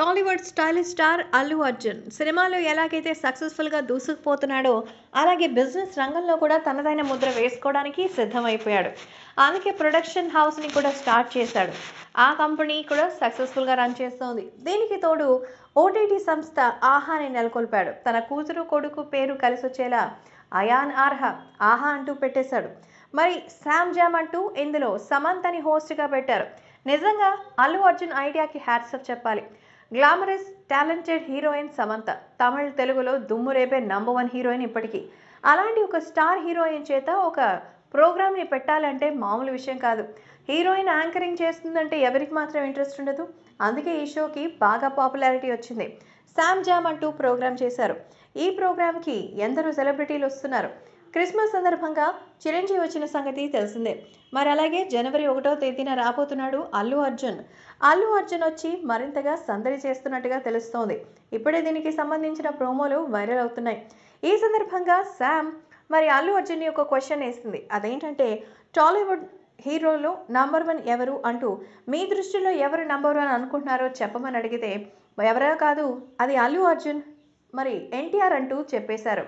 Tollywood stylish star Allu Arjun సినిమాలో ఎలాగైతే సక్సెస్ఫుల్గా దూసుకుపోతున్నాడో అలాగే బిజినెస్ రంగంలో కూడా తనదైన ముద్ర వేసుకోవడానికి సిద్ధమైపోయాడు అందుకే ప్రొడక్షన్ హౌస్ని కూడా స్టార్ట్ చేశాడు ఆ కంపెనీ కూడా సక్సెస్ఫుల్గా రన్ చేస్తోంది దీనికి తోడు ఓటీటీ సంస్థ ఆహాని నెలకొల్పాడు తన కూతురు కొడుకు పేరు కలిసి వచ్చేలా అయాన్ ఆర్హ ఆహా అంటూ పెట్టేశాడు మరి శామ్ జామ్ అంటూ ఇందులో సమంతని హోస్ట్గా పెట్టారు నిజంగా అల్లు అర్జున్ ఐడియాకి హ్యాట్సప్ చెప్పాలి glamorous talented heroine Samantha Tamil తెలుగులో దుమ్ము రేపే నంబర్ వన్ హీరోయిన్ ఇప్పటికీ అలాంటి ఒక స్టార్ హీరోయిన్ చేత ఒక ప్రోగ్రామ్ని పెట్టాలంటే మామూలు విషయం కాదు హీరోయిన్ యాంకరింగ్ చేస్తుందంటే ఎవరికి మాత్రం ఇంట్రెస్ట్ ఉండదు అందుకే ఈ షోకి బాగా పాపులారిటీ వచ్చింది శామ్ జామ్ అంటూ ప్రోగ్రామ్ చేశారు ఈ ప్రోగ్రామ్కి ఎందరో సెలబ్రిటీలు వస్తున్నారు క్రిస్మస్ సందర్భంగా చిరంజీవి వచ్చిన సంగతి తెలిసిందే మరి అలాగే జనవరి ఒకటో తేదీన రాబోతున్నాడు అల్లు అర్జున్ అల్లు అర్జున్ వచ్చి మరింతగా సందడి చేస్తున్నట్టుగా తెలుస్తోంది ఇప్పుడే దీనికి సంబంధించిన ప్రోమోలు వైరల్ అవుతున్నాయి ఈ సందర్భంగా శామ్ మరి అల్లు అర్జున్ యొక్క క్వశ్చన్ వేసింది అదేంటంటే టాలీవుడ్ హీరోలో నంబర్ వన్ ఎవరు అంటూ మీ దృష్టిలో ఎవరు నంబర్ వన్ అనుకుంటున్నారో చెప్పమని అడిగితే ఎవరా కాదు అది అల్లు అర్జున్ మరి ఎన్టీఆర్ అంటూ చెప్పేశారు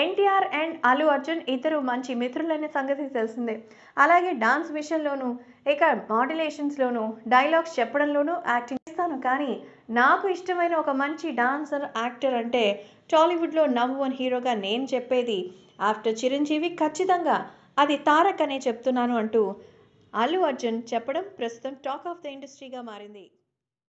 ఎన్టీఆర్ అండ్ అల్లు అర్జున్ ఇద్దరు మంచి మిత్రులనే సంగతి తెలిసిందే అలాగే డాన్స్ మిషన్లోనూ ఇక మాడ్యులేషన్స్లోనూ డైలాగ్స్ చెప్పడంలోనూ యాక్టింగ్ చేస్తాను కానీ నాకు ఇష్టమైన ఒక మంచి డాన్సర్ యాక్టర్ అంటే టాలీవుడ్లో నంబర్ వన్ హీరోగా నేను చెప్పేది ఆఫ్టర్ చిరంజీవి ఖచ్చితంగా అది తారక్ అనే చెప్తున్నాను అంటూ అల్లు అర్జున్ చెప్పడం ప్రస్తుతం టాక్ ఆఫ్ ద ఇండస్ట్రీగా మారింది